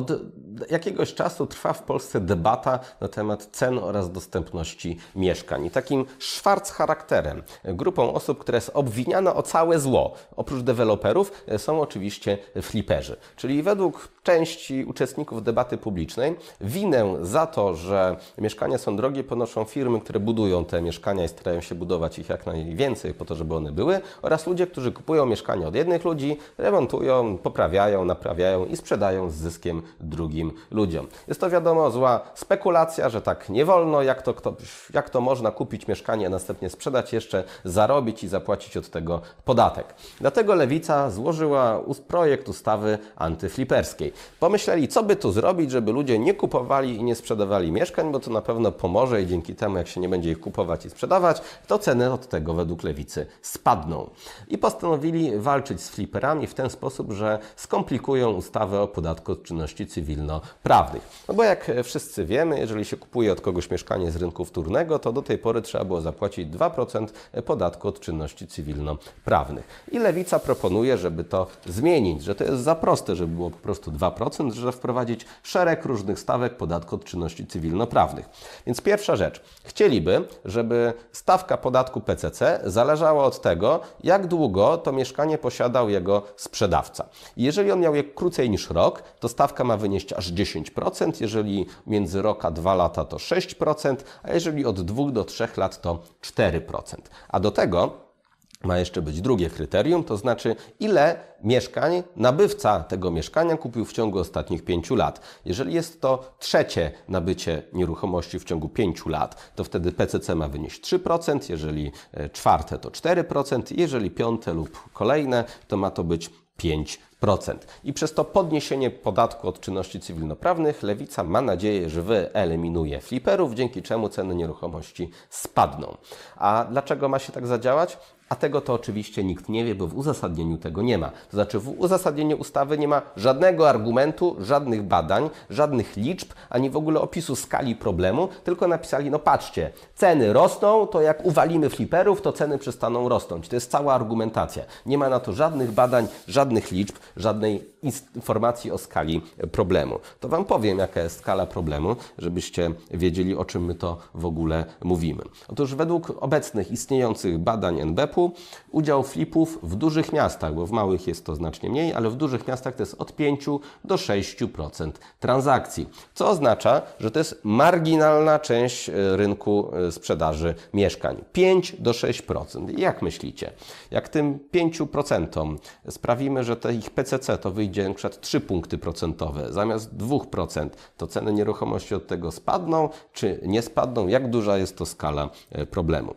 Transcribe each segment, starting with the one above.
do. jakiegoś czasu trwa w Polsce debata na temat cen oraz dostępności mieszkań. I takim szwarc charakterem, e, grupą osób, która jest obwiniana o całe zło, oprócz deweloperów, e, są oczywiście fliperzy. Czyli według części uczestników debaty publicznej winę za to, że mieszkania są drogie, ponoszą firmy, które budują te mieszkania i starają się budować ich jak najwięcej po to, żeby one były, oraz ludzie, którzy kupują mieszkania od jednych ludzi, remontują, poprawiają, naprawiają i sprzedają z zyskiem drugim ludziom. Jest to wiadomo zła spekulacja, że tak nie wolno, jak to, kto, jak to można kupić mieszkanie, a następnie sprzedać, jeszcze zarobić i zapłacić od tego podatek. Dlatego Lewica złożyła projekt ustawy antyfliperskiej. Pomyśleli, co by tu zrobić, żeby ludzie nie kupowali i nie sprzedawali mieszkań, bo to na pewno pomoże i dzięki temu, jak się nie będzie ich kupować i sprzedawać, to ceny od tego według Lewicy spadną. I postanowili walczyć z fliperami w ten sposób, że skomplikują ustawę o podatku od czynności cywilno prawnych. No bo jak wszyscy wiemy, jeżeli się kupuje od kogoś mieszkanie z rynku wtórnego, to do tej pory trzeba było zapłacić 2% podatku od czynności cywilno-prawnych. I lewica proponuje, żeby to zmienić, że to jest za proste, żeby było po prostu 2%, że wprowadzić szereg różnych stawek podatku od czynności cywilno-prawnych. Więc pierwsza rzecz. Chcieliby, żeby stawka podatku PCC zależała od tego, jak długo to mieszkanie posiadał jego sprzedawca. Jeżeli on miał je krócej niż rok, to stawka ma wynieść aż aż 10%, jeżeli między rok a 2 lata to 6%, a jeżeli od 2 do 3 lat to 4%. A do tego ma jeszcze być drugie kryterium, to znaczy ile mieszkań nabywca tego mieszkania kupił w ciągu ostatnich 5 lat. Jeżeli jest to trzecie nabycie nieruchomości w ciągu 5 lat, to wtedy PCC ma wynieść 3%, jeżeli e, czwarte to 4%, jeżeli piąte lub kolejne, to ma to być 5%. I przez to podniesienie podatku od czynności cywilnoprawnych Lewica ma nadzieję, że wyeliminuje fliperów, dzięki czemu ceny nieruchomości spadną. A dlaczego ma się tak zadziałać? A tego to oczywiście nikt nie wie, bo w uzasadnieniu tego nie ma. To znaczy w uzasadnieniu ustawy nie ma żadnego argumentu, żadnych badań, żadnych liczb, ani w ogóle opisu skali problemu, tylko napisali, no patrzcie, ceny rosną, to jak uwalimy fliperów, to ceny przestaną rosnąć. To jest cała argumentacja. Nie ma na to żadnych badań, żadnych liczb, żadnej informacji o skali problemu. To Wam powiem, jaka jest skala problemu, żebyście wiedzieli, o czym my to w ogóle mówimy. Otóż według obecnych istniejących badań NBP-u e udział flipów w dużych miastach, bo w małych jest to znacznie mniej, ale w dużych miastach to jest od 5 do 6% transakcji, co oznacza, że to jest marginalna część e, rynku e, sprzedaży mieszkań. 5 do 6%. Jak myślicie? Jak tym 5% sprawimy, że te ich PCC to wyjdzie wyjdzie np. 3 punkty procentowe zamiast 2%, to ceny nieruchomości od tego spadną czy nie spadną? Jak duża jest to skala e, problemu?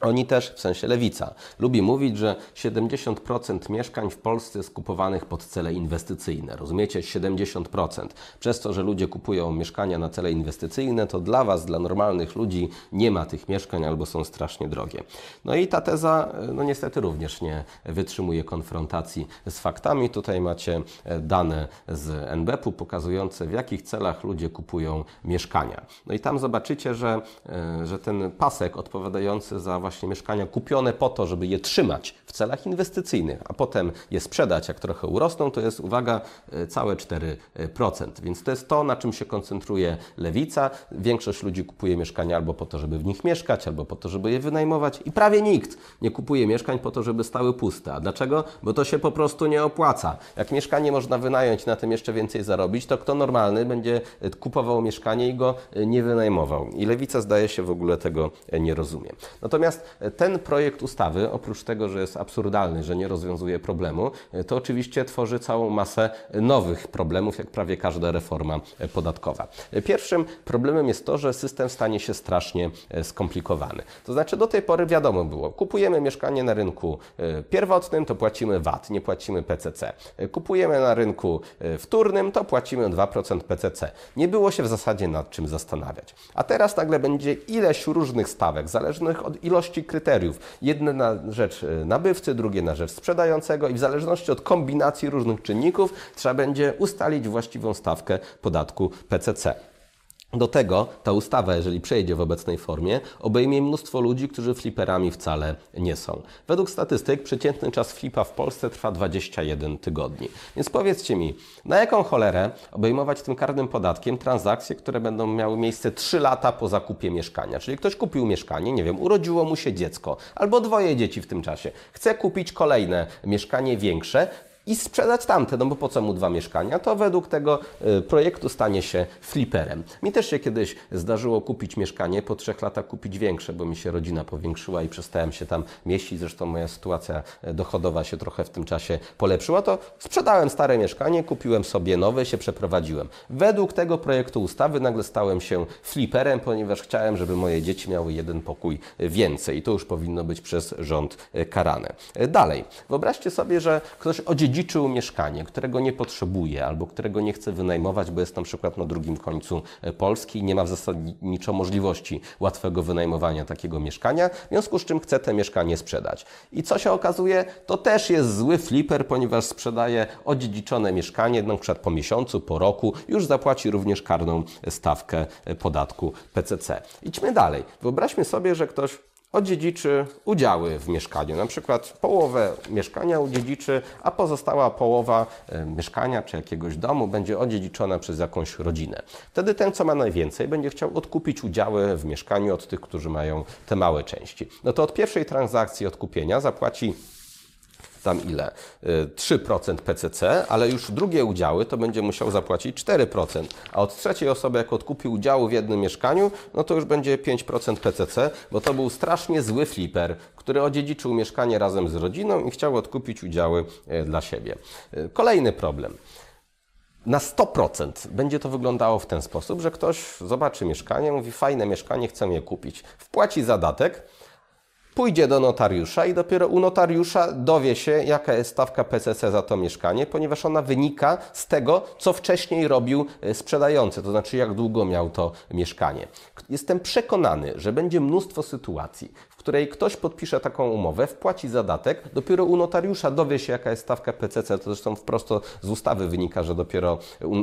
Oni też, w sensie lewica, lubi mówić, że 70% mieszkań w Polsce jest kupowanych pod cele inwestycyjne. Rozumiecie? 70%. Przez to, że ludzie kupują mieszkania na cele inwestycyjne, to dla Was, dla normalnych ludzi nie ma tych mieszkań albo są strasznie drogie. No i ta teza, e, no niestety również nie wytrzymuje konfrontacji z faktami. Tutaj macie e, dane z NBP-u pokazujące, w jakich celach ludzie kupują mieszkania. No i tam zobaczycie, że, e, że ten pasek odpowiadający za właśnie mieszkania kupione po to, żeby je trzymać w celach inwestycyjnych, a potem je sprzedać, jak trochę urosną, to jest, uwaga, e, całe 4%. E, Więc to jest to, na czym się koncentruje lewica. Większość ludzi kupuje mieszkania albo po to, żeby w nich mieszkać, albo po to, żeby je wynajmować i prawie nikt nie kupuje mieszkań po to, żeby stały puste. A dlaczego? Bo to się po prostu nie opłaca. Jak mieszkanie można wynająć, na tym jeszcze więcej zarobić, to kto normalny będzie e, kupował mieszkanie i go nie wynajmował. I lewica zdaje się w ogóle tego nie rozumie. Natomiast Natomiast e, ten projekt ustawy, oprócz tego, że jest absurdalny, że nie rozwiązuje problemu, e, to oczywiście tworzy całą masę e, nowych problemów, jak prawie każda reforma podatkowa. Pierwszym problemem jest to, że system stanie się strasznie skomplikowany. To znaczy, do tej pory wiadomo było, kupujemy mieszkanie na rynku pierwotnym, to płacimy VAT, nie płacimy PCC. Kupujemy na rynku wtórnym, to płacimy 2% PCC. Nie było się w zasadzie nad czym zastanawiać. A teraz nagle będzie ileś różnych stawek, zależnych od ilości zależności kryteriów. Jedne na rzecz y, nabywcy, drugie na rzecz sprzedającego i w zależności od kombinacji różnych czynników trzeba będzie ustalić właściwą stawkę podatku PCC. Do tego ta ustawa, jeżeli przejdzie w obecnej formie, obejmie mnóstwo ludzi, którzy fliperami wcale nie są. Według statystyk przeciętny czas flipa w Polsce trwa 21 tygodni. Więc powiedzcie mi, na jaką cholerę obejmować tym karnym podatkiem transakcje, które będą miały miejsce 3 lata po zakupie mieszkania? Czyli ktoś kupił mieszkanie, nie wiem, urodziło mu się dziecko albo dwoje dzieci w tym czasie. Chce kupić kolejne mieszkanie większe, i sprzedać tamte, no bo po co mu dwa mieszkania? To według tego y, projektu stanie się fliperem. Mi też się kiedyś zdarzyło kupić mieszkanie, po trzech latach kupić większe, bo mi się rodzina powiększyła i przestałem się tam mieścić. Zresztą moja sytuacja e, dochodowa się trochę w tym czasie polepszyła. To sprzedałem stare mieszkanie, kupiłem sobie nowe, się przeprowadziłem. Według tego projektu ustawy nagle stałem się fliperem, ponieważ chciałem, żeby moje dzieci miały jeden pokój e, więcej. I to już powinno być przez rząd e, karane. Dalej, wyobraźcie sobie, że ktoś odziedziczył odziedziczył mieszkanie, którego nie potrzebuje albo którego nie chce wynajmować, bo jest na przykład na drugim końcu e, Polski i nie ma zasadniczo możliwości łatwego wynajmowania takiego mieszkania, w związku z czym chce te mieszkanie sprzedać. I co się okazuje? To też jest zły flipper, ponieważ sprzedaje odziedziczone mieszkanie, na przykład po miesiącu, po roku, już zapłaci również karną e, stawkę e, podatku PCC. Idźmy dalej. Wyobraźmy sobie, że ktoś odziedziczy udziały w mieszkaniu. Na przykład połowę mieszkania odziedziczy, a pozostała połowa e, mieszkania czy jakiegoś domu będzie odziedziczona przez jakąś rodzinę. Wtedy ten, co ma najwięcej, będzie chciał odkupić udziały w mieszkaniu od tych, którzy mają te małe części. No to od pierwszej transakcji odkupienia zapłaci tam ile? 3% y, PCC, ale już drugie udziały to będzie musiał zapłacić 4%, a od trzeciej osoby, jak odkupi udziału w jednym mieszkaniu, no to już będzie 5% PCC, bo to był strasznie zły flipper, który odziedziczył mieszkanie razem z rodziną i chciał odkupić udziały y, dla siebie. Y, kolejny problem. Na 100% będzie to wyglądało w ten sposób, że ktoś zobaczy mieszkanie, mówi fajne mieszkanie, chcę je kupić, wpłaci zadatek, pójdzie do notariusza i dopiero u notariusza dowie się, jaka jest stawka PCC za to mieszkanie, ponieważ ona wynika z tego, co wcześniej robił e, sprzedający, to znaczy jak długo miał to mieszkanie. Jestem przekonany, że będzie mnóstwo sytuacji, w której ktoś podpisze taką umowę, wpłaci zadatek, dopiero u notariusza dowie się, jaka jest stawka PCC, to zresztą wprost z ustawy wynika, że dopiero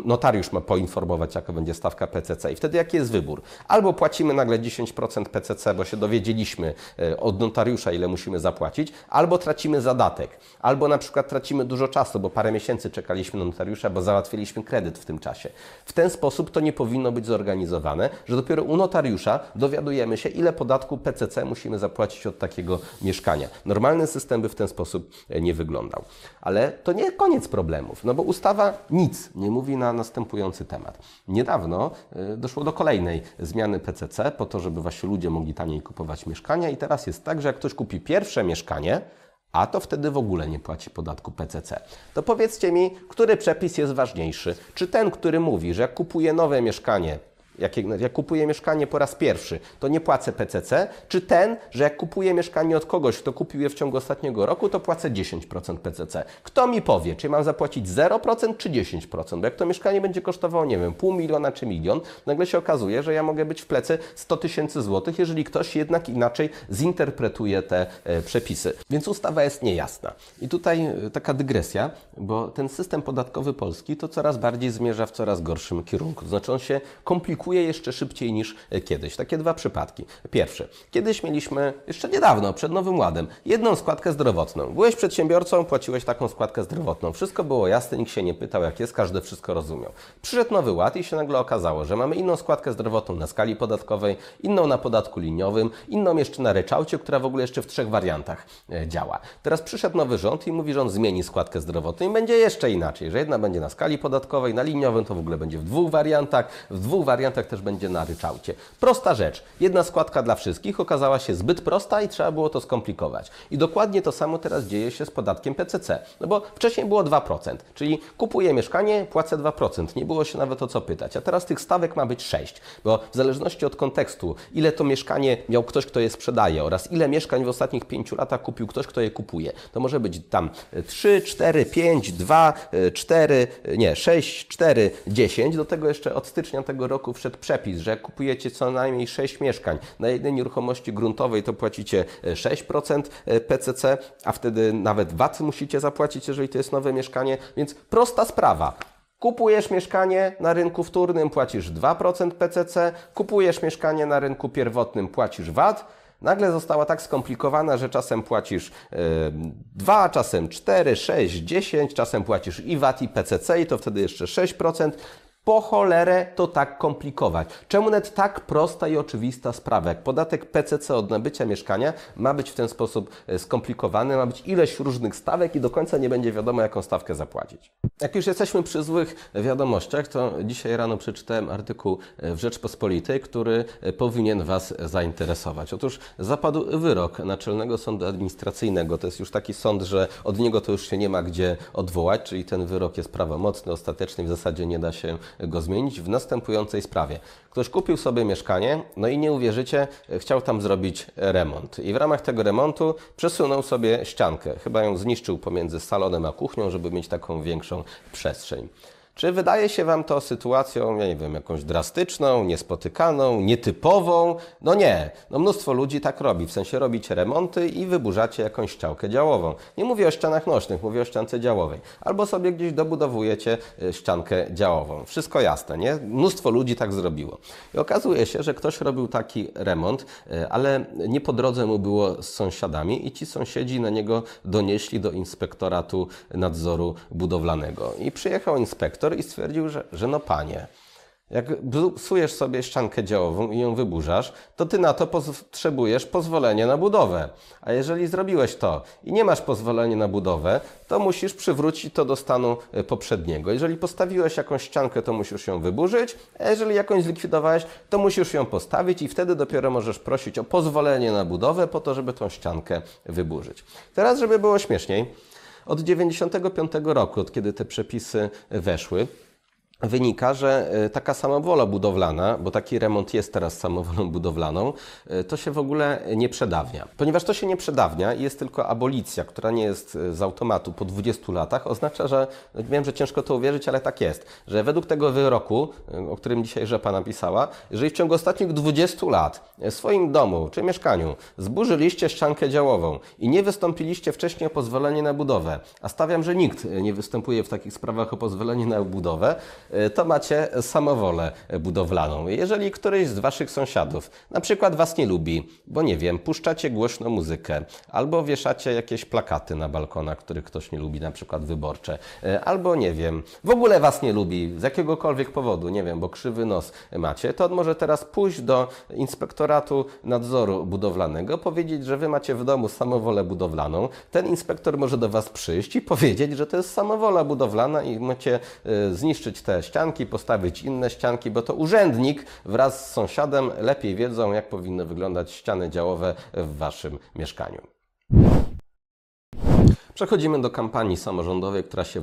notariusz ma poinformować, jaka będzie stawka PCC i wtedy jaki jest wybór. Albo płacimy nagle 10% PCC, bo się dowiedzieliśmy e, od notariusza, ile musimy zapłacić, albo tracimy zadatek, albo na przykład tracimy dużo czasu, bo parę miesięcy czekaliśmy na notariusza, bo załatwiliśmy kredyt w tym czasie. W ten sposób to nie powinno być zorganizowane, że dopiero u notariusza dowiadujemy się, ile podatku PCC musimy zapłacić od takiego mieszkania. Normalny system by w ten sposób e, nie wyglądał. Ale to nie koniec problemów, no bo ustawa nic nie mówi na następujący temat. Niedawno e, doszło do kolejnej zmiany PCC po to, żeby właśnie ludzie mogli taniej kupować mieszkania i teraz jest tak, tak, że jak ktoś kupi pierwsze mieszkanie, a to wtedy w ogóle nie płaci podatku PCC. To powiedzcie mi, który przepis jest ważniejszy? Czy ten, który mówi, że jak kupuje nowe mieszkanie, jak, jak kupuję mieszkanie po raz pierwszy, to nie płacę PCC, czy ten, że jak kupuję mieszkanie od kogoś, kto kupił je w ciągu ostatniego roku, to płacę 10% PCC. Kto mi powie, czy mam zapłacić 0% czy 10%? Bo jak to mieszkanie będzie kosztowało, nie wiem, pół miliona czy milion, nagle się okazuje, że ja mogę być w plecy 100 tysięcy złotych, jeżeli ktoś jednak inaczej zinterpretuje te e, przepisy. Więc ustawa jest niejasna. I tutaj e, taka dygresja, bo ten system podatkowy polski to coraz bardziej zmierza w coraz gorszym kierunku. znaczy on się komplikuje następuje jeszcze szybciej niż e, kiedyś. Takie dwa przypadki. Pierwszy. Kiedyś mieliśmy, jeszcze niedawno, przed Nowym Ładem, jedną składkę zdrowotną. Byłeś przedsiębiorcą, płaciłeś taką składkę zdrowotną. Wszystko było jasne, nikt się nie pytał jak jest, każdy wszystko rozumiał. Przyszedł Nowy Ład i się nagle okazało, że mamy inną składkę zdrowotną na skali podatkowej, inną na podatku liniowym, inną jeszcze na ryczałcie, która w ogóle jeszcze w trzech wariantach e, działa. Teraz przyszedł nowy rząd i mówi, że on zmieni składkę zdrowotną i będzie jeszcze inaczej, że jedna będzie na skali podatkowej, na liniowym to w ogóle będzie w dwóch wariantach, w dwóch wariantach wariantach też będzie na ryczałcie. Prosta rzecz. Jedna składka dla wszystkich okazała się zbyt prosta i trzeba było to skomplikować. I dokładnie to samo teraz dzieje się z podatkiem PCC. No bo wcześniej było 2%, czyli kupuję mieszkanie, płacę 2%. Nie było się nawet o co pytać. A teraz tych stawek ma być 6, bo w zależności od kontekstu, ile to mieszkanie miał ktoś, kto je sprzedaje oraz ile mieszkań w ostatnich 5 latach kupił ktoś, kto je kupuje. To może być tam 3, 4, 5, 2, 4, nie, 6, 4, 10. Do tego jeszcze od stycznia tego roku wszedł przepis, że kupujecie co najmniej 6 mieszkań. Na jednej nieruchomości gruntowej to płacicie 6% e, PCC, e, a wtedy nawet VAT musicie zapłacić, jeżeli to jest nowe mieszkanie. Więc prosta sprawa. Kupujesz mieszkanie na rynku wtórnym, płacisz 2% PCC, kupujesz mieszkanie na rynku pierwotnym, płacisz VAT. Nagle została tak skomplikowana, że czasem płacisz yy, e, 2, czasem 4, 6, 10, czasem płacisz i VAT i PCC i to wtedy jeszcze 6%. Po cholerę to tak komplikować? Czemu nawet tak prosta i oczywista sprawa jak podatek PCC od nabycia mieszkania ma być w ten sposób e, skomplikowany, ma być ileś różnych stawek i do końca nie będzie wiadomo, jaką stawkę zapłacić? Jak już jesteśmy przy złych wiadomościach, to dzisiaj rano przeczytałem artykuł e, w Rzeczpospolitej, który e, powinien Was zainteresować. Otóż zapadł wyrok Naczelnego Sądu Administracyjnego. To jest już taki sąd, że od niego to już się nie ma gdzie odwołać, czyli ten wyrok jest prawomocny, ostateczny, w zasadzie nie da się go zmienić w następującej sprawie. Ktoś kupił sobie mieszkanie, no i nie uwierzycie, chciał tam zrobić remont. I w ramach tego remontu przesunął sobie ściankę. Chyba ją zniszczył pomiędzy salonem a kuchnią, żeby mieć taką większą przestrzeń. Czy wydaje się Wam to sytuacją, ja nie wiem, jakąś drastyczną, niespotykaną, nietypową? No nie, no mnóstwo ludzi tak robi, w sensie robicie remonty i wyburzacie jakąś ściankę działową. Nie mówię o ścianach nośnych, mówię o ściance działowej. Albo sobie gdzieś dobudowujecie y, ściankę działową. Wszystko jasne, nie? Mnóstwo ludzi tak zrobiło. I okazuje się, że ktoś robił taki remont, y, ale nie po drodze mu było z sąsiadami i ci sąsiedzi na niego donieśli do inspektoratu nadzoru budowlanego. I przyjechał inspektor dyrektor i stwierdził, że, że no panie, jak psujesz sobie ściankę działową i ją wyburzasz, to ty na to potrzebujesz pozwolenia na budowę. A jeżeli zrobiłeś to i nie masz pozwolenia na budowę, to musisz przywrócić to do stanu e, poprzedniego. Jeżeli postawiłeś jakąś ściankę, to musisz ją wyburzyć, a jeżeli jakąś zlikwidowałeś, to musisz ją postawić i wtedy dopiero możesz prosić o pozwolenie na budowę po to, żeby tą ściankę wyburzyć. Teraz, żeby było śmieszniej, od 1995 roku, od kiedy te przepisy weszły, wynika, że e, taka samowola budowlana, bo taki remont jest teraz samowolą budowlaną, e, to się w ogóle nie przedawnia. Ponieważ to się nie przedawnia i jest tylko abolicja, która nie jest e, z automatu po 20 latach, oznacza, że no, wiem, że ciężko to uwierzyć, ale tak jest, że według tego wyroku, o którym dzisiaj Rzepa napisała, jeżeli w ciągu ostatnich 20 lat w swoim domu czy mieszkaniu zburzyliście ściankę działową i nie wystąpiliście wcześniej o pozwolenie na budowę, a stawiam, że nikt nie występuje w takich sprawach o pozwolenie na budowę, E, to macie samowolę budowlaną. Jeżeli któryś z Waszych sąsiadów na przykład Was nie lubi, bo nie wiem, puszczacie głośno muzykę, albo wieszacie jakieś plakaty na balkonach, których ktoś nie lubi, na przykład wyborcze, e, albo nie wiem, w ogóle Was nie lubi z jakiegokolwiek powodu, nie wiem, bo krzywy nos macie, to on może teraz pójść do inspektoratu nadzoru budowlanego, powiedzieć, że Wy macie w domu samowolę budowlaną. Ten inspektor może do Was przyjść i powiedzieć, że to jest samowola budowlana i macie e, zniszczyć te te ścianki, postawić inne ścianki, bo to urzędnik wraz z sąsiadem lepiej wiedzą, jak powinny wyglądać ściany działowe w Waszym mieszkaniu. Przechodzimy do kampanii samorządowej, która się